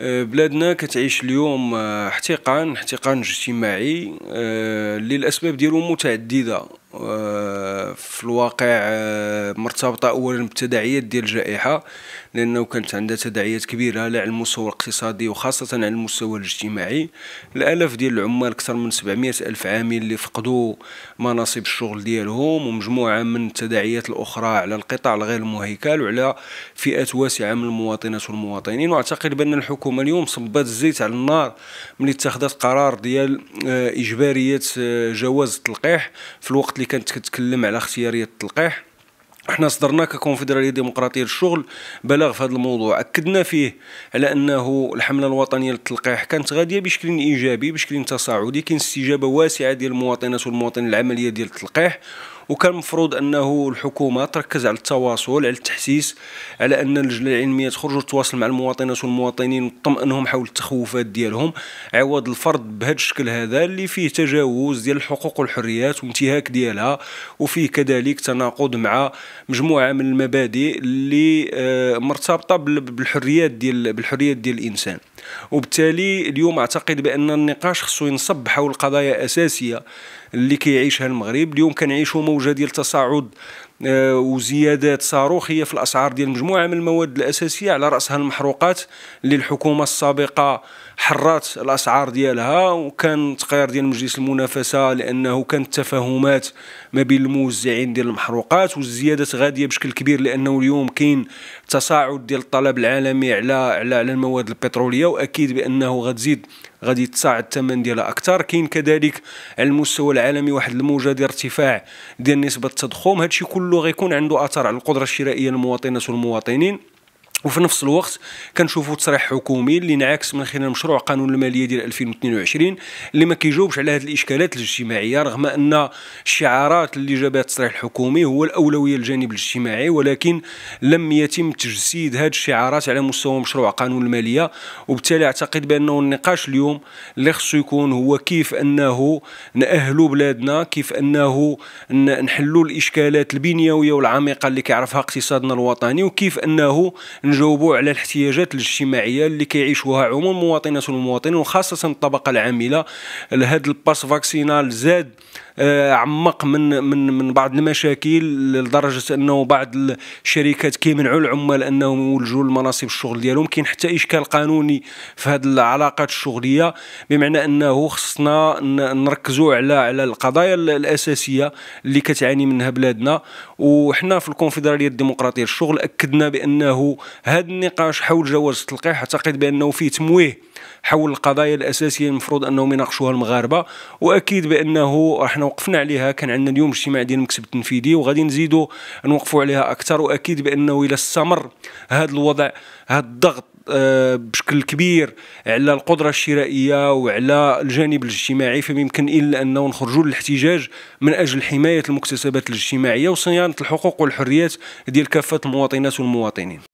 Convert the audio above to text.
آه، بلادنا كتعيش اليوم آه، احتقان احتقان اجتماعي اللي آه، الاسباب ديالو متعدده في الواقع مرتبطه اولا بالتداعيات ديال الجائحه لأنه كانت عندها تداعيات كبيرة على المستوى الاقتصادي وخاصة على المستوى الاجتماعي الآلاف ديال العمال أكثر من 700 ألف عامل اللي فقدوا مناصب الشغل ديالهم ومجموعة من التداعيات الأخرى على القطاع الغير المهيكل وعلى فئات واسعة من المواطنات والمواطنين وأعتقد بأن الحكومة اليوم صبت الزيت على النار ملي اتخذت قرار ديال آه، إجبارية آه، جواز التلقيح في الوقت اللي كانت كتكلم على اختيارية التلقيح احنا صدرنا ككونفدراليه ديمقراطيه للشغل بلاغ في هذا الموضوع اكدنا فيه على انه الحمله الوطنيه للتلقيح كانت غاديه بشكل ايجابي بشكل تصاعدي كاين استجابه واسعه ديال المواطنات والمواطنين العمليه ديال التلقيح وكان المفروض انه الحكومه تركز على التواصل على التحسيس على ان اللجنه العلميه تخرج وتتواصل مع المواطنات والمواطنين وتطمئنهم حول التخوفات ديالهم عوض الفرض بهذا الشكل هذا اللي فيه تجاوز ديال الحقوق والحريات وانتهاك ديالها وفيه كذلك تناقض مع مجموعه من المبادئ اللي آه، مرتبطه بالحريات ديال بالحريات ديال الانسان وبالتالي اليوم اعتقد بان النقاش خصو ينصب حول قضايا اساسيه اللي كيعيشها المغرب اليوم كنعيشوا موجه ديال تصاعد آه، وزيادات صاروخيه في الاسعار ديال مجموعه من المواد الاساسيه على راسها المحروقات اللي الحكومه السابقه حرات الاسعار ديالها وكان تقرير ديال مجلس المنافسه لانه كانت تفاهمات ما بين الموزعين ديال المحروقات والزيادات غاديه بشكل كبير لانه اليوم كاين تصاعد ديال الطلب العالمي على على على المواد البتروليه واكيد بانه غتزيد غادي يتصاعد الثمن ديالها اكثر كاين كذلك على المستوى العالمي واحد الموجه ديال ارتفاع ديال نسبه التضخم هادشي كله كله غيكون عنده اثر على القدره الشرائيه للمواطنات والمواطنين وفي نفس الوقت كنشوفوا تصريح حكومي اللي انعكس من خلال مشروع قانون الماليه ديال 2022 اللي ما كيجاوبش على هذه الاشكالات الاجتماعيه رغم ان الشعارات اللي جابها التصريح الحكومي هو الاولويه للجانب الاجتماعي ولكن لم يتم تجسيد هذه الشعارات على مستوى مشروع قانون الماليه وبالتالي اعتقد بانه النقاش اليوم اللي خصو يكون هو كيف انه ناهلوا بلادنا كيف انه نحلوا الاشكالات البنيويه والعميقه اللي كيعرفها اقتصادنا الوطني وكيف انه نجاوبوا على الاحتياجات الاجتماعيه اللي كيعيشوها عموم المواطنات والمواطنين وخاصه الطبقه العامله لهذا الباس فاكسينال زاد آه، عمق من من من بعض المشاكل لدرجه انه بعض الشركات كيمنعوا العمال انهم يولجوا لمناصب الشغل ديالهم كاين حتى اشكال قانوني في هذه العلاقات الشغليه بمعنى انه خصنا نركزوا على على القضايا الاساسيه اللي كتعاني منها بلادنا وحنا في الكونفدراليه الديمقراطيه للشغل اكدنا بانه هذا النقاش حول جواز التلقيح اعتقد بانه فيه تمويه حول القضايا الاساسيه المفروض انهم يناقشوها المغاربه واكيد بانه احنا وقفنا عليها كان عندنا اليوم اجتماع ديال المكتب التنفيذي وغادي نزيدوا نوقفوا عليها اكثر واكيد بانه الى استمر هذا الوضع هذا الضغط آه، بشكل كبير على القدره الشرائيه وعلى الجانب الاجتماعي فممكن الا انه نخرجوا للاحتجاج من اجل حمايه المكتسبات الاجتماعيه وصيانه الحقوق والحريات ديال كافه المواطنات والمواطنين